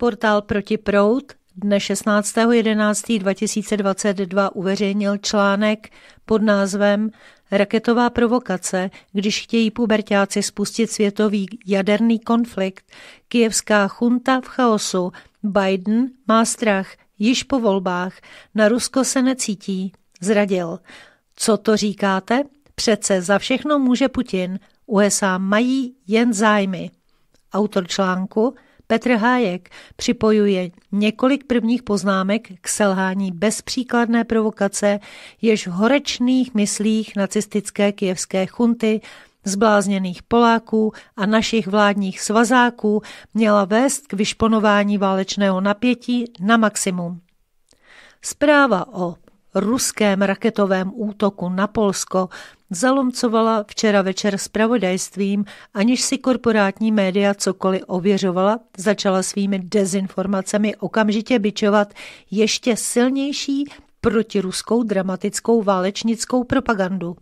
Portál Proti prout dne 16.11.2022 uveřejnil článek pod názvem Raketová provokace, když chtějí pubertáci spustit světový jaderný konflikt, kijevská chunta v chaosu, Biden má strach, již po volbách, na Rusko se necítí, zradil. Co to říkáte? Přece za všechno může Putin, USA mají jen zájmy. Autor článku – Petr Hájek připojuje několik prvních poznámek k selhání bezpříkladné provokace, jež v horečných myslích nacistické kijevské chunty zblázněných Poláků a našich vládních svazáků měla vést k vyšponování válečného napětí na maximum. Zpráva o ruském raketovém útoku na Polsko zalomcovala včera večer s pravodajstvím, aniž si korporátní média cokoliv ověřovala, začala svými dezinformacemi okamžitě byčovat ještě silnější protiruskou dramatickou válečnickou propagandu.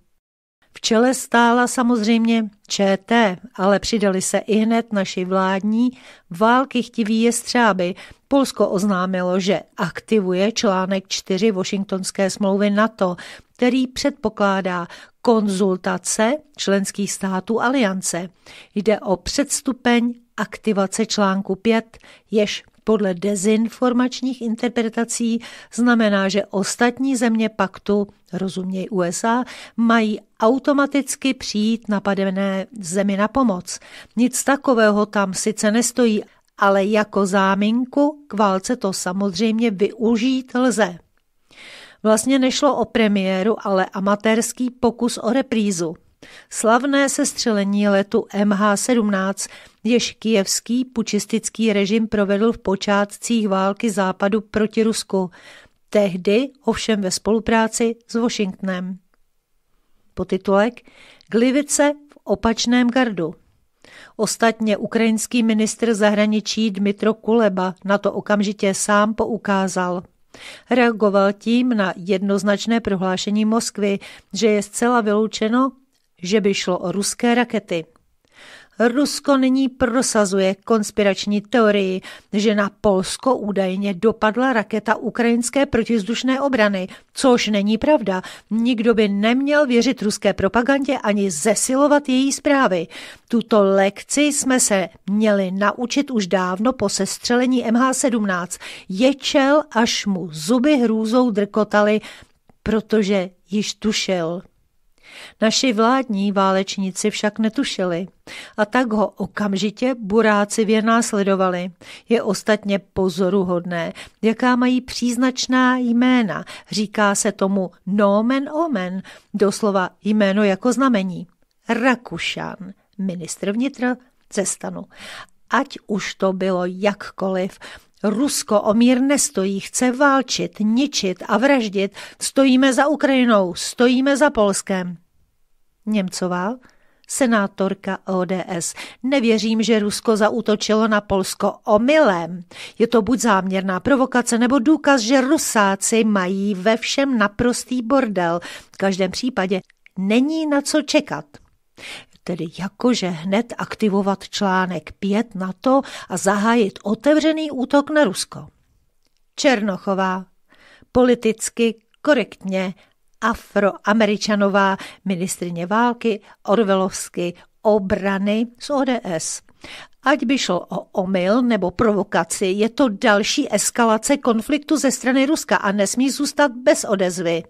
V čele stála samozřejmě ČT, ale přidali se i hned naši vládní války chtiví jestřáby. Polsko oznámilo, že aktivuje článek 4 Washingtonské smlouvy NATO, který předpokládá konzultace členských států aliance. Jde o předstupeň aktivace článku 5, jež podle dezinformačních interpretací znamená, že ostatní země paktu, rozuměj USA, mají automaticky přijít napadené zemi na pomoc. Nic takového tam sice nestojí, ale jako záminku k válce to samozřejmě využít lze. Vlastně nešlo o premiéru, ale amatérský pokus o reprízu. Slavné sestřelení letu MH17, jež kijevský pučistický režim provedl v počátcích války západu proti Rusku, tehdy ovšem ve spolupráci s Washingtonem. Potitulek Glivice v opačném gardu. Ostatně ukrajinský ministr zahraničí Dmitro Kuleba na to okamžitě sám poukázal. Reagoval tím na jednoznačné prohlášení Moskvy, že je zcela vyloučeno, že by šlo o ruské rakety. Rusko nyní prosazuje konspirační teorii, že na Polsko údajně dopadla raketa ukrajinské protizdušné obrany, což není pravda. Nikdo by neměl věřit ruské propagandě ani zesilovat její zprávy. Tuto lekci jsme se měli naučit už dávno po sestřelení MH17. Ječel, až mu zuby hrůzou drkotaly, protože již tušil. Naši vládní válečníci však netušili a tak ho okamžitě burácivě následovali. Je ostatně pozoruhodné, jaká mají příznačná jména. Říká se tomu nomen omen, doslova jméno jako znamení. Rakušan, ministr vnitra ze stanu. Ať už to bylo jakkoliv, Rusko o mír nestojí, chce válčit, ničit a vraždit. Stojíme za Ukrajinou, stojíme za Polskem. Němcová, senátorka ODS. Nevěřím, že Rusko zaútočilo na Polsko omylem. Je to buď záměrná provokace nebo důkaz, že Rusáci mají ve všem naprostý bordel. V každém případě není na co čekat. Tedy jakože hned aktivovat článek 5 na to a zahájit otevřený útok na Rusko. Černochová. Politicky, korektně, afroameričanová ministrině války, orvelovsky obrany z ODS. Ať by šlo o omyl nebo provokaci, je to další eskalace konfliktu ze strany Ruska a nesmí zůstat bez odezvy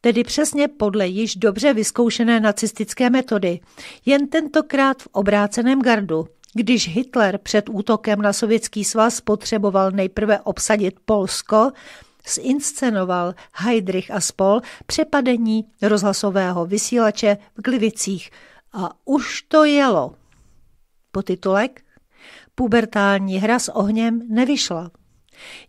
tedy přesně podle již dobře vyzkoušené nacistické metody, jen tentokrát v obráceném gardu. Když Hitler před útokem na Sovětský svaz potřeboval nejprve obsadit Polsko, zinscenoval Heidrich a spol přepadení rozhlasového vysílače v Glivicích. A už to jelo. Potitulek Pubertální hra s ohněm nevyšla.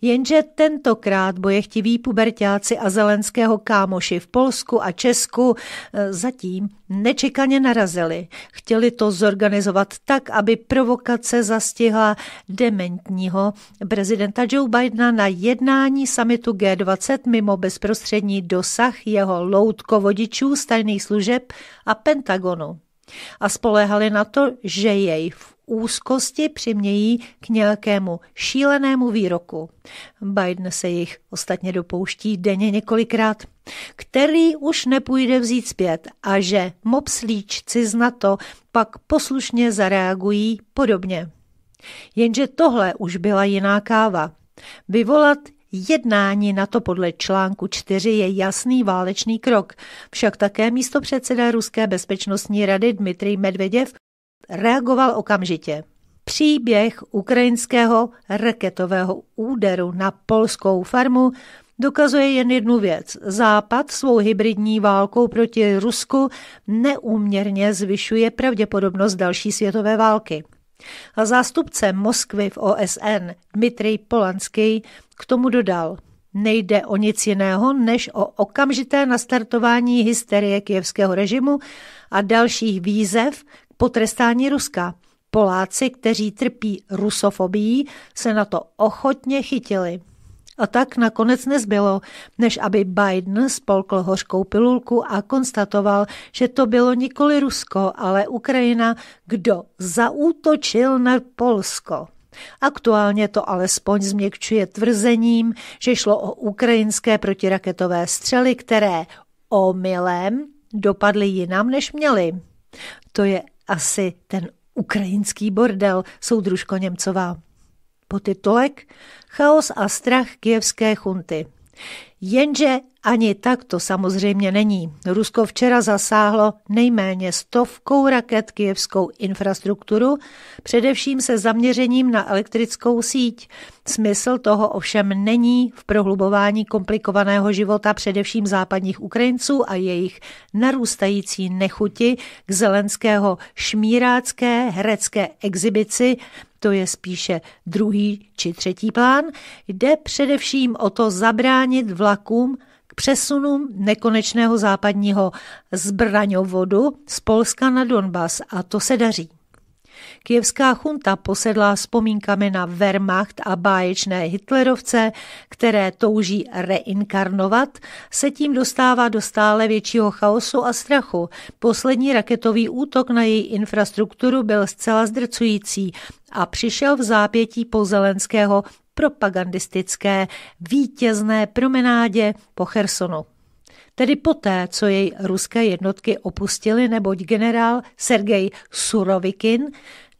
Jenže tentokrát bojechtiví pubertáci a zelenského kámoši v Polsku a Česku eh, zatím nečekaně narazili. Chtěli to zorganizovat tak, aby provokace zastihla dementního prezidenta Joe Bidena na jednání samitu G20 mimo bezprostřední dosah jeho loutkovodičů, stajných služeb a Pentagonu a spolehali na to, že jej v úzkosti přimějí k nějakému šílenému výroku. Biden se jich ostatně dopouští denně několikrát, který už nepůjde vzít zpět a že mopslíčci z NATO pak poslušně zareagují podobně. Jenže tohle už byla jiná káva. Vyvolat Jednání na to podle článku 4 je jasný válečný krok. Však také místo předseda Ruské bezpečnostní rady Dmitrij Medveděv reagoval okamžitě. Příběh ukrajinského raketového úderu na polskou farmu dokazuje jen jednu věc. Západ svou hybridní válkou proti Rusku neúměrně zvyšuje pravděpodobnost další světové války. A zástupce Moskvy v OSN Dmitrij Polanský k tomu dodal, nejde o nic jiného než o okamžité nastartování hysterie kievského režimu a dalších výzev, potrestání Ruska. Poláci, kteří trpí rusofobií, se na to ochotně chytili. A tak nakonec nezbylo, než aby Biden spolkl hořkou pilulku a konstatoval, že to bylo nikoli Rusko, ale Ukrajina, kdo zaútočil na Polsko. Aktuálně to alespoň změkčuje tvrzením, že šlo o ukrajinské protiraketové střely, které omylem dopadly jinam, než měly. To je asi ten ukrajinský bordel, soudružko Němcová. Potitulek Chaos a strach kijevské chunty. Jenže ani tak to samozřejmě není. Rusko včera zasáhlo nejméně stovkou raket kijevskou infrastrukturu, především se zaměřením na elektrickou síť. Smysl toho ovšem není v prohlubování komplikovaného života především západních Ukrajinců a jejich narůstající nechuti k zelenského šmírácké herecké exibici, to je spíše druhý či třetí plán, jde především o to zabránit vládě vlakům k přesunům nekonečného západního zbraňovodu z Polska na Donbas a to se daří. Kijevská chunta posedlá vzpomínkami na Wehrmacht a báječné hitlerovce, které touží reinkarnovat, se tím dostává do stále většího chaosu a strachu. Poslední raketový útok na její infrastrukturu byl zcela zdrcující a přišel v zápětí po Zelenského propagandistické vítězné promenádě po Chersonu. Tedy poté, co jej ruské jednotky opustily, neboť generál Sergej Surovikin,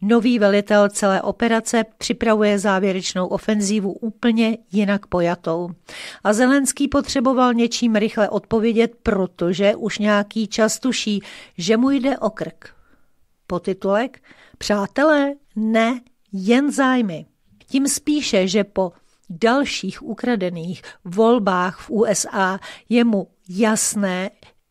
nový velitel celé operace, připravuje závěrečnou ofenzívu úplně jinak pojatou. A Zelenský potřeboval něčím rychle odpovědět, protože už nějaký čas tuší, že mu jde o krk. Potitulek Přátelé, ne, jen zájmy. Tím spíše, že po dalších ukradených volbách v USA je mu jasné,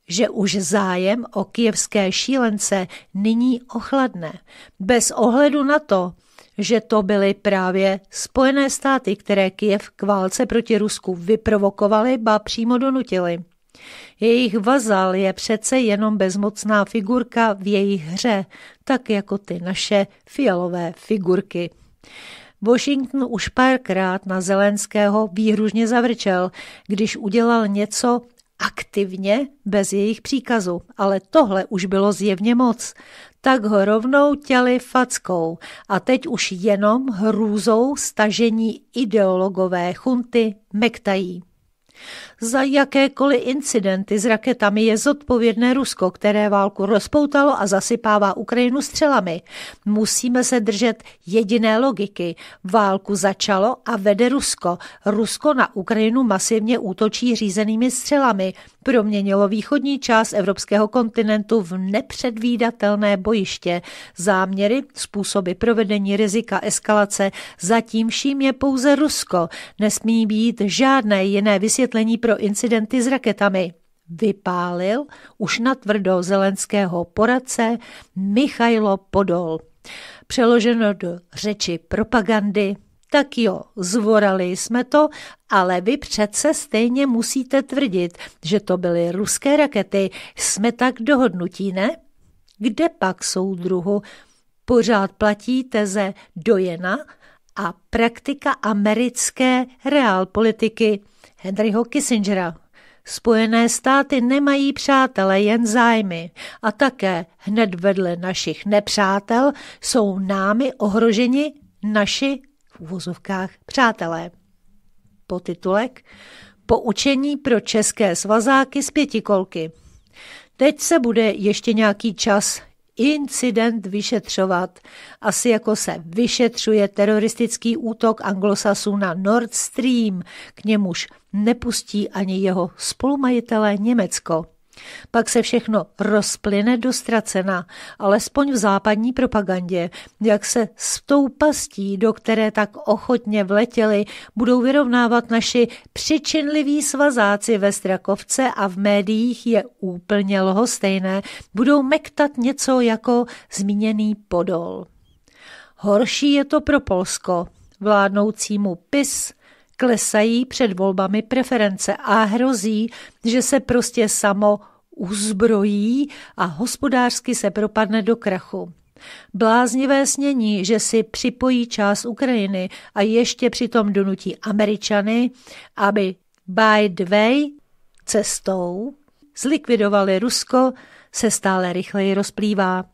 že už zájem o kijevské šílence nyní ochladne. Bez ohledu na to, že to byly právě Spojené státy, které Kiev k válce proti Rusku vyprovokovaly, ba přímo donutily. Jejich vazal je přece jenom bezmocná figurka v jejich hře, tak jako ty naše fialové figurky. Washington už párkrát na Zelenského výhružně zavrčel, když udělal něco aktivně bez jejich příkazu, ale tohle už bylo zjevně moc. Tak ho rovnou těli fackou a teď už jenom hrůzou stažení ideologové chunty mektají. Za jakékoliv incidenty s raketami je zodpovědné Rusko, které válku rozpoutalo a zasypává Ukrajinu střelami. Musíme se držet jediné logiky. Válku začalo a vede Rusko. Rusko na Ukrajinu masivně útočí řízenými střelami. Proměnilo východní část evropského kontinentu v nepředvídatelné bojiště. Záměry, způsoby provedení rizika eskalace, zatím vším je pouze Rusko. Nesmí být žádné jiné vysvětlení vysvětlení pro incidenty s raketami. Vypálil už na tvrdo zelenského poradce Michailo Podol. Přeloženo do řeči propagandy, tak jo, zvorali jsme to, ale vy přece stejně musíte tvrdit, že to byly ruské rakety. Jsme tak dohodnutí, ne? Kde pak soudruhu? Pořád platí teze dojena a praktika americké reálpolitiky Henryho Kissingera. Spojené státy nemají přátele, jen zájmy. A také hned vedle našich nepřátel jsou námi ohroženi naši v uvozovkách přátelé. Potitulek Poučení pro české svazáky z pětikolky. Teď se bude ještě nějaký čas incident vyšetřovat, asi jako se vyšetřuje teroristický útok anglosasů na Nord Stream, k němuž nepustí ani jeho spolumajitelé Německo. Pak se všechno rozplyne do ztracena, alespoň v západní propagandě, jak se s tou pastí, do které tak ochotně vletěli, budou vyrovnávat naši přičinliví svazáci ve Strakovce a v médiích je úplně lhostejné, budou mektat něco jako zmíněný podol. Horší je to pro Polsko, vládnoucímu PIS klesají před volbami preference a hrozí, že se prostě samo uzbrojí a hospodářsky se propadne do krachu. Bláznivé snění, že si připojí část Ukrajiny a ještě přitom donutí Američany, aby by the way cestou zlikvidovali Rusko, se stále rychleji rozplývá.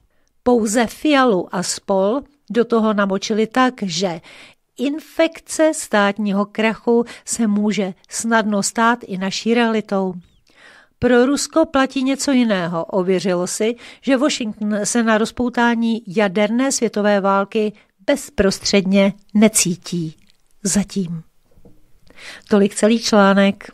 Pouze Fialu a spol do toho namočili tak, že infekce státního krachu se může snadno stát i naší realitou. Pro Rusko platí něco jiného. Ověřilo si, že Washington se na rozpoutání jaderné světové války bezprostředně necítí. Zatím. Tolik celý článek.